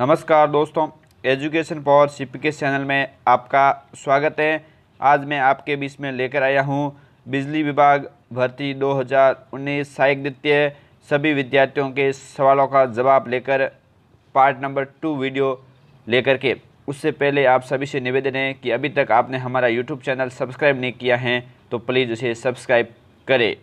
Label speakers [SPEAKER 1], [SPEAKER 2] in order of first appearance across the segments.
[SPEAKER 1] नमस्कार दोस्तों education for ship के चैनल में आपका स्वागत है आज मैं आपके बीच में लेकर आया हूं बिजली विभाग भर्ती 2019 सहायक द्वितीय सभी विद्यार्थियों के सवालों का जवाब लेकर पार्ट नंबर टू वीडियो लेकर के उससे पहले आप सभी से निवेदन है कि अभी तक आपने हमारा यूट्यूब चैनल सब्सक्राइब नहीं किया है तो प्लीज़ उसे सब्सक्राइब करें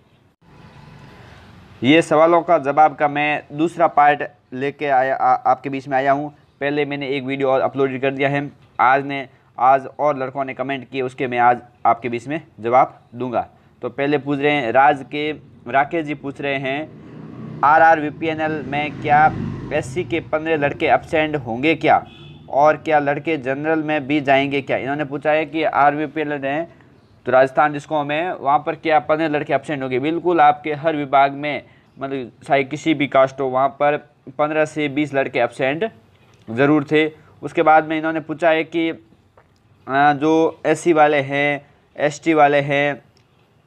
[SPEAKER 1] ये सवालों का जवाब का मैं दूसरा पार्ट लेके आया आ, आपके बीच में आया हूँ पहले मैंने एक वीडियो और अपलोड कर दिया है आज ने आज और लड़कों ने कमेंट किए उसके मैं आज आपके बीच में जवाब दूंगा तो पहले पूछ रहे हैं राज के राकेश जी पूछ रहे हैं R R V P N L में क्या एस सी के पंद्रह लड़के एबसेंट होंगे क्या और क्या लड़के जनरल में भी जाएंगे क्या इन्होंने पूछा है कि आर वी पी एल तो राजस्थान डिस्को है वहाँ पर क्या पंद्रह लड़के एबसेंट होंगे बिल्कुल आपके हर विभाग में मतलब चाहे किसी भी कास्ट हो वहाँ पर पंद्रह से बीस लड़के एबसेंट ज़रूर थे उसके बाद में इन्होंने पूछा है कि जो एस वाले हैं एसटी वाले हैं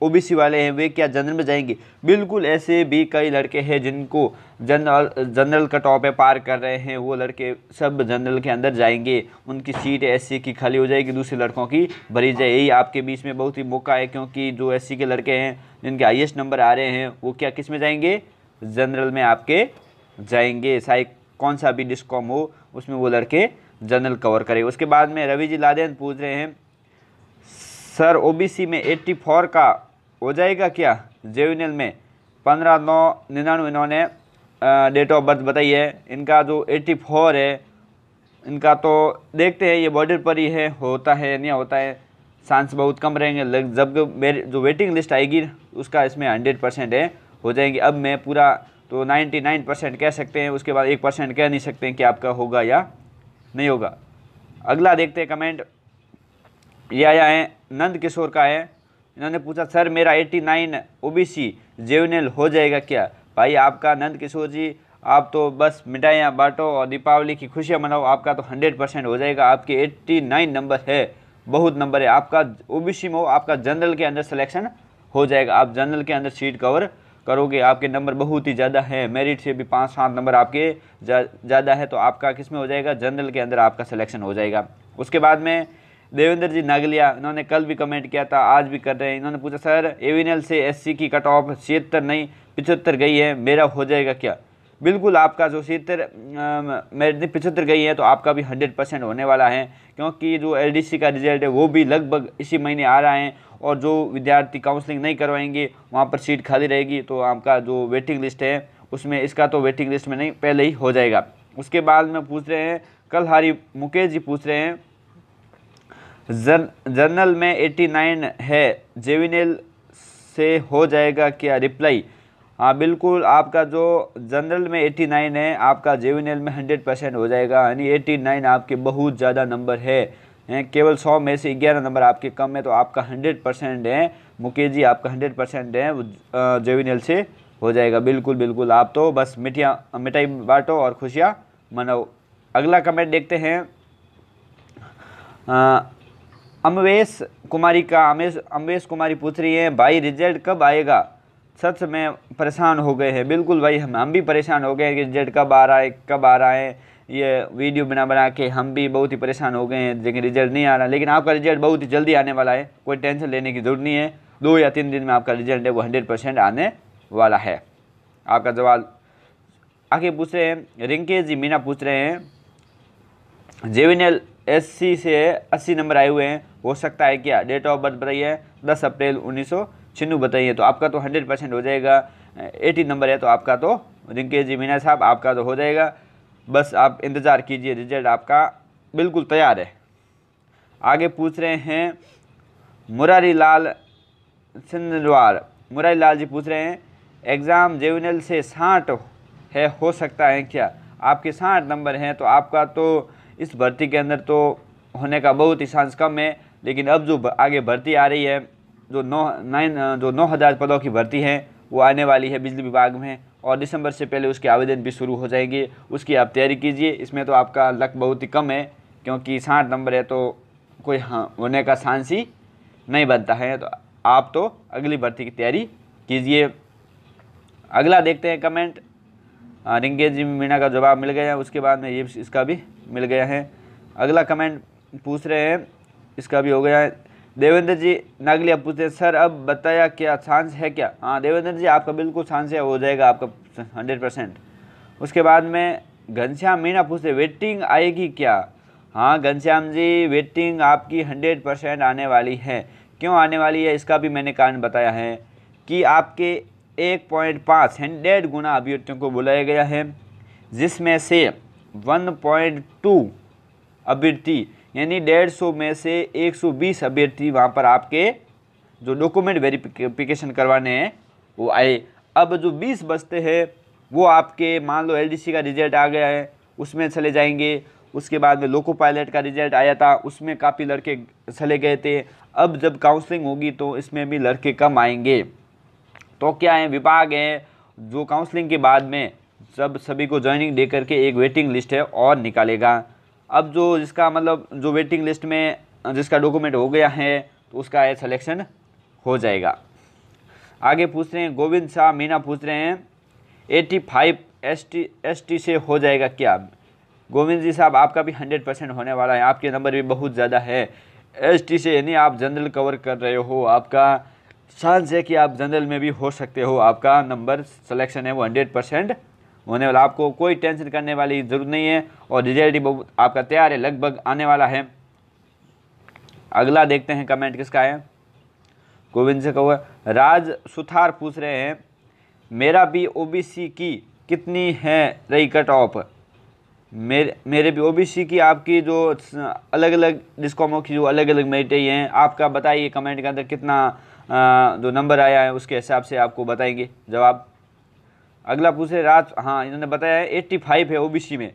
[SPEAKER 1] ओबीसी वाले हैं वे क्या जनरल में जाएंगे बिल्कुल ऐसे भी कई लड़के हैं जिनको जनरल जनरल का टॉप है पार कर रहे हैं वो लड़के सब जनरल के अंदर जाएंगे उनकी सीट एस की खाली हो जाएगी दूसरे लड़कों की भरी जाए यही आपके बीच में बहुत ही मौका है क्योंकि जो एस के लड़के हैं जिनके हाइएस्ट नंबर आ रहे हैं वो क्या किस में जाएंगे जनरल में आपके जाएंगे चाहे कौन सा भी डिस्कॉम हो उसमें वो लड़के जनरल कवर करे उसके बाद में रवि जी लादेन पूछ रहे हैं सर ओबीसी में 84 का हो जाएगा क्या एल में पंद्रह नौ निन्यानवे इन्होंने डेट ऑफ बर्थ बताई है इनका जो एट्टी फोर है इनका तो देखते हैं ये बॉर्डर पर ही है होता है नहीं होता है चांस बहुत कम रहेंगे लग जब मेरे जो वेटिंग लिस्ट आएगी उसका इसमें हंड्रेड परसेंट है हो जाएंगे अब मैं पूरा तो नाइन्टी नाइन परसेंट कह सकते हैं उसके बाद एक परसेंट कह नहीं सकते हैं कि आपका होगा या नहीं होगा अगला देखते हैं कमेंट ये आया है नंद किशोर का है इन्होंने पूछा सर मेरा 89 नाइन ओ बी हो जाएगा क्या भाई आपका नंद किशोर जी आप तो बस मिठाइयाँ बांटो और दीपावली की खुशियाँ मनाओ आपका तो 100 परसेंट हो जाएगा आपके 89 नंबर है बहुत नंबर है आपका सी में हो आपका जनरल के अंदर सिलेक्शन हो जाएगा आप जनरल के अंदर सीट कवर करोगे आपके नंबर बहुत ही ज़्यादा है मेरिट से भी पाँच सात नंबर आपके ज़्यादा जा, है तो आपका किस में हो जाएगा जनरल के अंदर आपका सिलेक्शन हो जाएगा उसके बाद में देवेंद्र जी नागलिया इन्होंने कल भी कमेंट किया था आज भी कर रहे हैं इन्होंने पूछा सर एविनल से एससी की कट ऑफ छिहत्तर नहीं पिछहत्तर गई है मेरा हो जाएगा क्या बिल्कुल आपका जो मेरे दिन पिछहत्तर गई है तो आपका भी हंड्रेड परसेंट होने वाला है क्योंकि जो एलडीसी का रिजल्ट है वो भी लगभग इसी महीने आ रहा है और जो विद्यार्थी काउंसलिंग नहीं करवाएंगे वहाँ पर सीट खाली रहेगी तो आपका जो वेटिंग लिस्ट है उसमें इसका तो वेटिंग लिस्ट में नहीं पहले ही हो जाएगा उसके बाद में पूछ रहे हैं कल हारी मुकेश जी पूछ रहे हैं जर, जर्नल में एटी नाइन है जेविनेल से हो जाएगा क्या रिप्लाई हाँ बिल्कुल आपका जो जनरल में एटी नाइन है आपका जेविनेल में हंड्रेड परसेंट हो जाएगा यानी एटी नाइन आपके बहुत ज़्यादा नंबर है केवल सौ में से ग्यारह नंबर आपके कम है तो आपका हंड्रेड परसेंट है मुकेश जी आपका हंड्रेड परसेंट है जेविनेल से हो जाएगा बिल्कुल बिल्कुल आप तो बस मिठिया मिठाई बांटो और खुशियाँ मनाओ अगला कमेंट देखते हैं अमवेश कुमारी का अमेश अमवेश कुमारी पूछ रही है भाई रिजल्ट कब आएगा सच में परेशान हो गए हैं बिल्कुल भाई हम हम भी परेशान हो गए हैं कि रिजल्ट कब आ रहा है कब आ रहा है ये वीडियो बना बना के हम भी बहुत ही परेशान हो गए हैं लेकिन रिजल्ट नहीं आ रहा लेकिन आपका रिजल्ट बहुत ही जल्दी आने वाला है कोई टेंशन लेने की ज़रूरत नहीं है दो या तीन दिन में आपका रिजल्ट है वो हंड्रेड परसेंट आने वाला है आपका जवाब आगे पूछ रहे हैं रिंकेश जी मीना पूछ रहे हैं जेविनल एससी से अस्सी नंबर आए हुए हैं हो सकता है क्या डेट ऑफ बर्थ बताइए दस अप्रैल उन्नीस सौ बताइए तो आपका तो हंड्रेड परसेंट हो जाएगा एटी नंबर है तो आपका तो रिंकेश जी मीना साहब आपका तो हो जाएगा बस आप इंतज़ार कीजिए रिजल्ट आपका बिल्कुल तैयार है आगे पूछ रहे हैं मुरारी लाल सिंधवार मुरारी लाल जी पूछ रहे हैं एग्ज़ाम जेविनल से साठ है हो सकता है क्या आपके साठ नंबर हैं तो आपका तो इस भर्ती के अंदर तो होने का बहुत ही चांस कम है लेकिन अब जो आगे भर्ती आ रही है जो नौ नाइन जो नौ हज़ार पदों की भर्ती है वो आने वाली है बिजली विभाग में और दिसंबर से पहले उसके आवेदन भी शुरू हो जाएंगे उसकी आप तैयारी कीजिए इसमें तो आपका लक बहुत ही कम है क्योंकि साठ नंबर है तो कोई हाँ होने का चांस ही नहीं बनता है तो आप तो अगली भर्ती की तैयारी कीजिए अगला देखते हैं कमेंट रिंगे जी मीणा का जवाब मिल गया है उसके बाद में ये इसका भी मिल गया है अगला कमेंट पूछ रहे हैं इसका भी हो गया है देवेंद्र जी नागली अब पूछते हैं सर अब बताया क्या चांस है क्या हाँ देवेंद्र जी आपका बिल्कुल चांस है हो जाएगा आपका हंड्रेड परसेंट उसके बाद में घनश्याम मीणा पूछते वेटिंग आएगी क्या हाँ घनश्याम जी वेटिंग आपकी हंड्रेड परसेंट आने वाली है क्यों आने वाली है इसका भी मैंने कारण बताया है कि आपके एक पॉइंट पाँच हंड्रेड गुना अभ्यर्थियों को बुलाया गया है जिसमें से वन पॉइंट टू अभ्यर्थी यानी डेढ़ सौ में से एक सौ बीस अभ्यर्थी वहाँ पर आपके जो डॉक्यूमेंट वेरिफिकेशन करवाने हैं वो आए अब जो बीस बचते हैं वो आपके मान लो एल का रिजल्ट आ गया है उसमें चले जाएंगे उसके बाद में लोको पायलट का रिजल्ट आया था उसमें काफ़ी लड़के चले गए थे अब जब काउंसलिंग होगी तो इसमें भी लड़के कम आएंगे तो क्या है विभाग है जो काउंसलिंग के बाद में सब सभी को ज्वाइनिंग दे करके एक वेटिंग लिस्ट है और निकालेगा अब जो जिसका मतलब जो वेटिंग लिस्ट में जिसका डॉक्यूमेंट हो गया है तो उसका है सिलेक्शन हो जाएगा आगे पूछ रहे हैं गोविंद शाह मीना पूछ रहे हैं eighty five S T S T से हो जाएगा क्या गोविंद जी साहब आपका भी हंड्रेड परसेंट होने वाला है आपके नंबर भी बहुत ज़्यादा है एस टी से यानी आप जनरल कवर कर रहे हो आपका चांस है कि आप जनरल में भी हो सकते हो आपका नंबर सिलेक्शन है वो हंड्रेड परसेंट होने वाला आपको कोई टेंशन करने वाली ज़रूरत नहीं है और रिजल्ट आपका तैयार है लगभग आने वाला है अगला देखते हैं कमेंट किसका है गोविंद से कहो राज सुथार पूछ रहे हैं मेरा भी ओ की कितनी है रही कट ऑफ मेरे मेरे भी ओबीसी की आपकी जो अलग अलग डिस्कॉमों की जो अलग अलग मेरिटें हैं आपका बताइए कमेंट के अंदर कितना जो नंबर आया है उसके हिसाब से आपको बताएंगे जवाब अगला पूछे रात हाँ इन्होंने बताया है एट्टी फाइव है ओबीसी में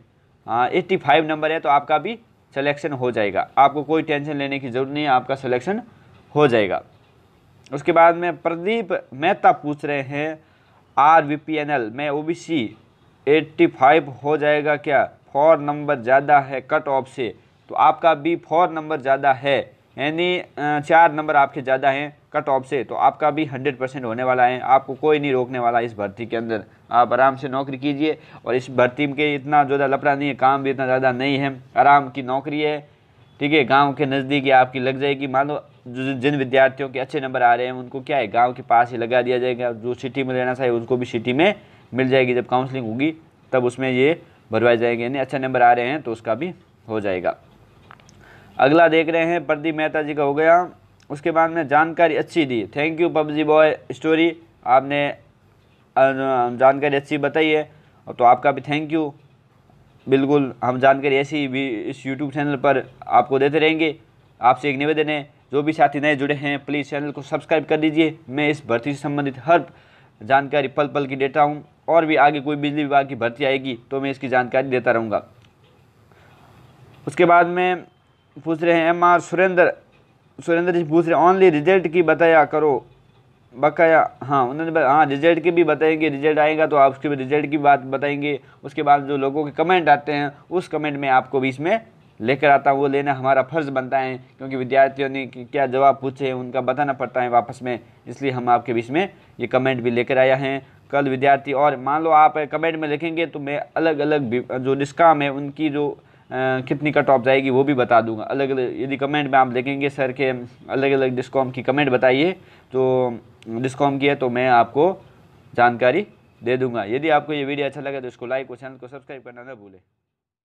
[SPEAKER 1] हाँ एट्टी फाइव नंबर है तो आपका भी सिलेक्शन हो जाएगा आपको कोई टेंशन लेने की ज़रूरत नहीं है आपका सिलेक्शन हो जाएगा उसके बाद में प्रदीप मेहता पूछ रहे हैं R V P N L में O B C eighty five हो जाएगा क्या फोर नंबर ज़्यादा है कट ऑफ से तो आपका भी फोर नंबर ज़्यादा है यानी चार नंबर आपके ज़्यादा हैं कट ऑफ से तो आपका भी हंड्रेड परसेंट होने वाला है आपको कोई नहीं रोकने वाला इस भर्ती के अंदर आप आराम से नौकरी कीजिए और इस भर्ती के इतना ज़्यादा लपड़ा नहीं है काम भी इतना ज़्यादा नहीं है आराम की नौकरी है ठीक है गाँव के नज़दीक आपकी लग जाएगी मान लो जिन विद्यार्थियों के अच्छे नंबर आ रहे हैं उनको क्या है गाँव के पास ही लगा दिया जाएगा जो सिटी में रहना चाहिए उनको भी सिटी में मिल जाएगी जब काउंसलिंग होगी तब उसमें ये भरवाए जाएंगे यानी अच्छे नंबर आ रहे हैं तो उसका भी हो जाएगा अगला देख रहे हैं प्रदीप मेहता जी का हो गया उसके बाद में जानकारी अच्छी दी thank you PUBG boy story आपने जानकारी अच्छी बताई है तो आपका भी थैंक यू बिल्कुल हम जानकारी ऐसी भी इस यूट्यूब चैनल पर आपको देते रहेंगे आपसे एक निवेदन है जो भी साथी नए जुड़े हैं प्लीज़ चैनल को सब्सक्राइब कर दीजिए मैं इस भर्ती से संबंधित हर जानकारी पल पल की देता हूँ और भी आगे कोई बिजली विभाग की भर्ती आएगी तो मैं इसकी जानकारी देता रहूँगा उसके बाद में पूछ रहे हैं एम आर सुरेंद्र सुरेंद्र जी पूछ रहे हैं ऑनली रिजल्ट की बताया करो बकाया हाँ उन्होंने हाँ रिजल्ट की भी बताएंगे रिजल्ट आएगा तो आप उसके भी रिजल्ट की बात बताएंगे उसके बाद जो लोगों के कमेंट आते हैं उस कमेंट में आपको भी इसमें लेकर आता हूँ वो लेना हमारा फ़र्ज़ बनता है क्योंकि विद्यार्थियों ने क्या जवाब पूछे उनका बताना पड़ता है वापस में इसलिए हम आपके बीच में ये कमेंट भी लेकर आया है कल विद्यार्थी और मान लो आप कमेंट में लिखेंगे तो मैं अलग अलग जो निष्काम है उनकी जो कितनी कट ऑफ जाएगी वो भी बता दूंगा अलग अलग यदि कमेंट में आप देखेंगे सर के अलग अलग डिस्कॉम की कमेंट बताइए तो डिस्कॉम की है तो मैं आपको जानकारी दे दूंगा यदि आपको ये वीडियो अच्छा लगे तो इसको लाइक और चैनल को सब्सक्राइब करना ना भूलें